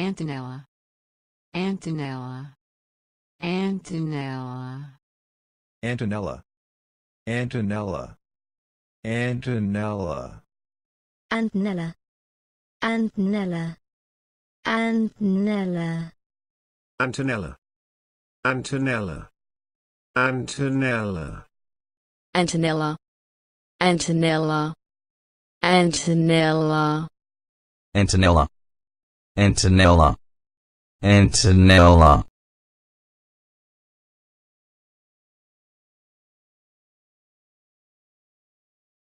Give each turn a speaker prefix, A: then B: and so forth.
A: Antonella Antonella
B: Antonella
C: Antonella Antonella
B: Antonella Antonella Antonella
C: Antonella Antonella
D: Antonella
E: Antonella
F: Antonella Antonella Antonella
G: Antonella Antonella Antonella